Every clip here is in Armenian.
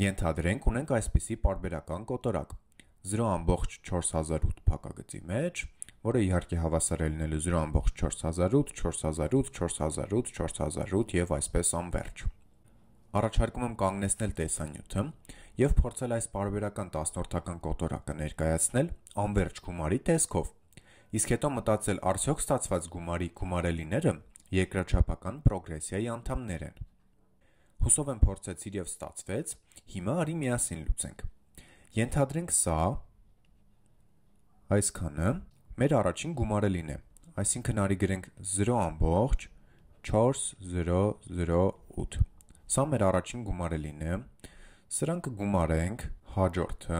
Ենթադրենք ունենք այսպիսի parberakan կոտորակ 0.4008 փակագծի մեջ, որը իհարկե հավասարելն էլ 0.4008, 4008, 4008, 4008 եւ այսպես անվերջ։ Առաջարկում եմ կանգնեցնել տեսանյութը եւ փորձել այս parberakan 10-նորդական կոտորակը ներկայացնել անվերջ գումարի տեսքով։ Իսկ հետո մտածել արդյոք ստացված գումարի գումարելիները երկրաչափական պրոգրեսիայի անդամներ են։ Հուսով եմ փորձեցիր եւ ստացվեց։ Հիմա արի միասին լուծենք։ Ենթադրենք սա այսքանը մեր առաջին գումարելին է։ Այսինքն արի գրենք 0.4008։ Սա մեր առաջին գումարելին է։ Սրան կգումարենք հաջորդը։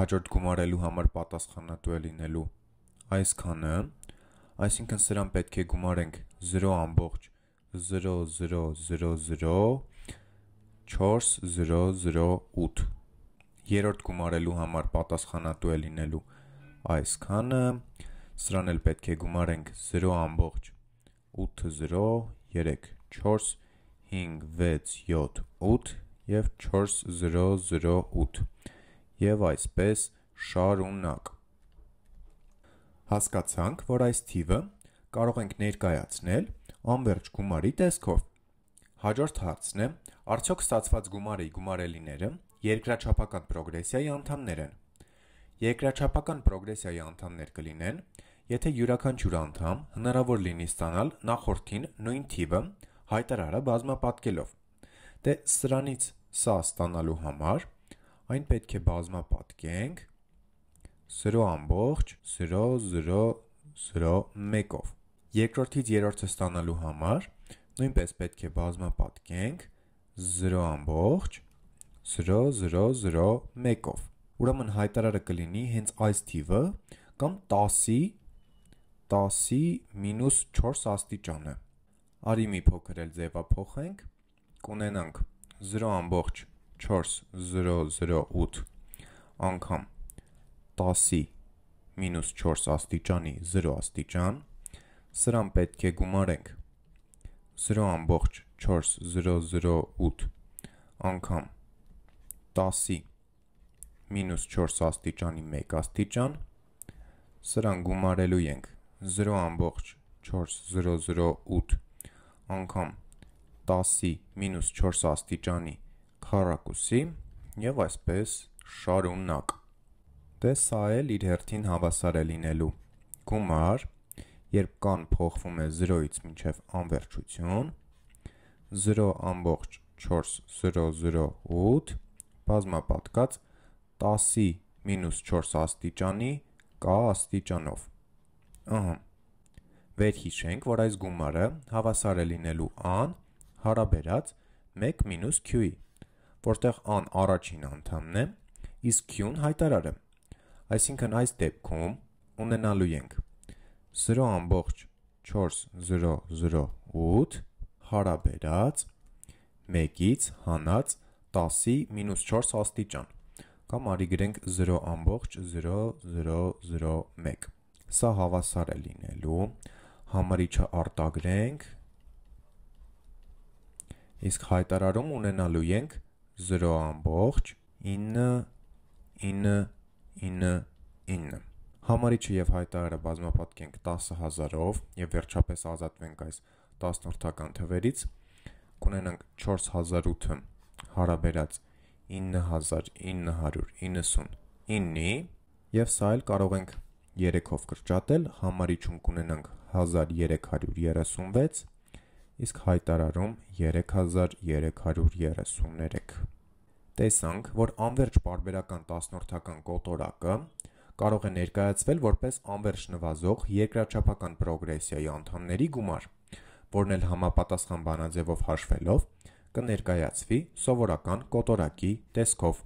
Հաջորդ գումարելու համար պատասխանատու է լինելու այսքանը։ Այսինքն սրան պետք է գումարենք 0.40 00004008 երրորդ գումարելու համար պատասխանատու է լինելու այս քանը սրան էլ պետք է գումարենք 0.8034567 եւ 4008 եւ այսպես շարունակ հասկացանք որ այս թիվը կարող ենք ներկայացնել 0.8 անվերջ գումարի տեսքով։ Հաջորդ հարցն է. արդյոք ստացված գումարի գումարելիները երկրաչափական պրոգրեսիայի անդամներ են։ Երկրաչափական պրոգրեսիայի անդամներ կլինեն, եթե յուրաքանչյուր անդամ հնարավոր լինի ստանալ նախորդին նույն տիպը հայտարարը բազմապատկելով։ Դե սրանից սա ստանալու համար այն պետք է բազմապատկենք 0.0001-ով երկրորդից երրորդը ստանալու համար նույնպես պետք է բազմը պատկենք 0.0001-ով։ Ուրեմն հայտարարը կլինի հենց այս թիվը կամ 10-ի 10-ի մինուս 4 աստիճանը։ Արի մի փոքր էլ ձևափոխենք, կունենանք 0.4008 անգամ 10-ի մինուս 4 աստիճանի 0 աստիճան, Սրան պետք է գումարենք 0.4008 անգամ 10-ի -4 աստիճանի 1 աստիճան սրան գումարելու ենք 0.4008 անգամ 10-ի -4 աստիճանի քառակուսի եւ այսպես շարունակ։ Դե սա էլ իր հերթին հավասար է լինելու։ Գումար 0.4008 երբ կան փոխվում է 0-ից մինչև անվերջություն 0.4008 բազմապատկած 10-ի -4 աստիճանի կա աստիճանով։ Ահա վերհիշենք, որ այս գումարը հավասար է լինելու a-ն հարաբերած 1 - q-ի, որտեղ a-ն առաջին անդամն է, իսկ q-ն հայտարարը։ Այսինքն այս դեպքում ունենալու ենք 0.4008 հարաբերած 1-ից հանած 10-ի -4 աստիճան կամ արի գրենք 0.0001 սա հավասար է լինելու համարիչը արտագրենք իսկ հայտարարում ունենալու ենք 0.9999 Համարիչը եւ հայտարարը բազմապատկենք 10000-ով եւ վերջապես ազատվենք այս 10-նորդական թվերից։ Կունենանք 4008-ը հարաբերած 9999-ի եւ սա էլ կարող ենք 3-ով կրճատել, համարիչում կունենանք 1336, իսկ հայտարարում 3333։ Տեսանք, որ անverջ բարբերական 10-նորդական կոտորակը կարող է ներկայացվել որպես անվերջ նվազող երկրաչափական պրոգրեսիայի անդամների գումար, որն էլ համապատասխան բանաձևով հաշվելով կներկայացվի սովորական կոտորակի տեսքով։